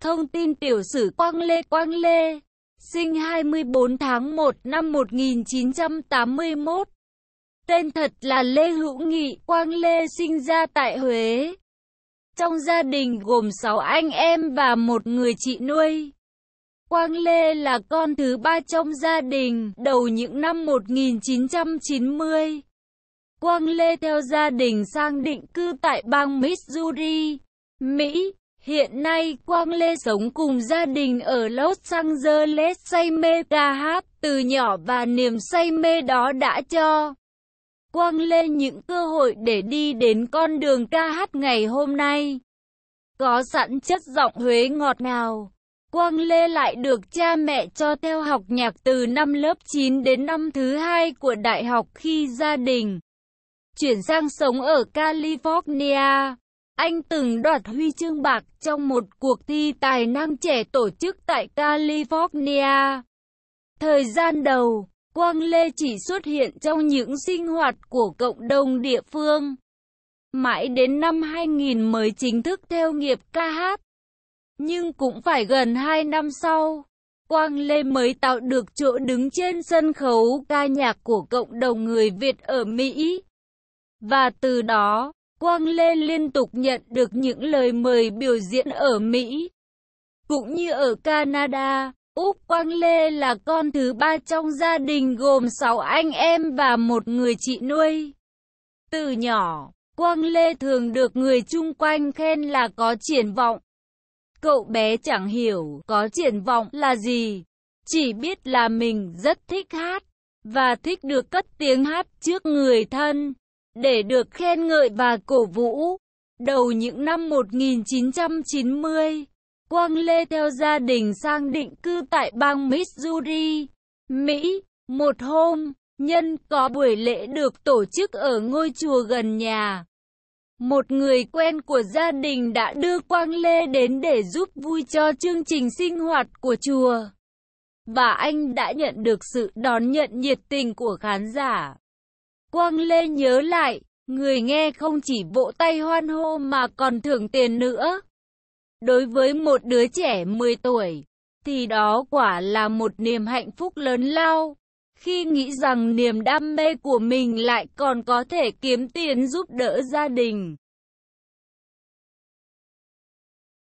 Thông tin tiểu sử Quang Lê Quang Lê, sinh 24 tháng 1 năm 1981. Tên thật là Lê Hữu Nghị, Quang Lê sinh ra tại Huế. Trong gia đình gồm 6 anh em và một người chị nuôi. Quang Lê là con thứ ba trong gia đình, đầu những năm 1990. Quang Lê theo gia đình sang định cư tại bang Missouri, Mỹ. Hiện nay Quang Lê sống cùng gia đình ở Los Angeles say mê ca hát từ nhỏ và niềm say mê đó đã cho Quang Lê những cơ hội để đi đến con đường ca hát ngày hôm nay. Có sẵn chất giọng Huế ngọt ngào, Quang Lê lại được cha mẹ cho theo học nhạc từ năm lớp 9 đến năm thứ hai của đại học khi gia đình chuyển sang sống ở California. Anh từng đoạt huy chương bạc trong một cuộc thi tài năng trẻ tổ chức tại California. Thời gian đầu, Quang Lê chỉ xuất hiện trong những sinh hoạt của cộng đồng địa phương. Mãi đến năm 2000 mới chính thức theo nghiệp ca hát. Nhưng cũng phải gần 2 năm sau, Quang Lê mới tạo được chỗ đứng trên sân khấu ca nhạc của cộng đồng người Việt ở Mỹ. Và từ đó, Quang Lê liên tục nhận được những lời mời biểu diễn ở Mỹ, cũng như ở Canada. Úc Quang Lê là con thứ ba trong gia đình gồm 6 anh em và một người chị nuôi. Từ nhỏ, Quang Lê thường được người chung quanh khen là có triển vọng. Cậu bé chẳng hiểu có triển vọng là gì, chỉ biết là mình rất thích hát, và thích được cất tiếng hát trước người thân để được khen ngợi và cổ vũ. Đầu những năm 1990, Quang Lê theo gia đình sang định cư tại bang Missouri, Mỹ. Một hôm, nhân có buổi lễ được tổ chức ở ngôi chùa gần nhà. Một người quen của gia đình đã đưa Quang Lê đến để giúp vui cho chương trình sinh hoạt của chùa. Và anh đã nhận được sự đón nhận nhiệt tình của khán giả. Quang Lê nhớ lại, người nghe không chỉ vỗ tay hoan hô mà còn thưởng tiền nữa. Đối với một đứa trẻ 10 tuổi, thì đó quả là một niềm hạnh phúc lớn lao. Khi nghĩ rằng niềm đam mê của mình lại còn có thể kiếm tiền giúp đỡ gia đình.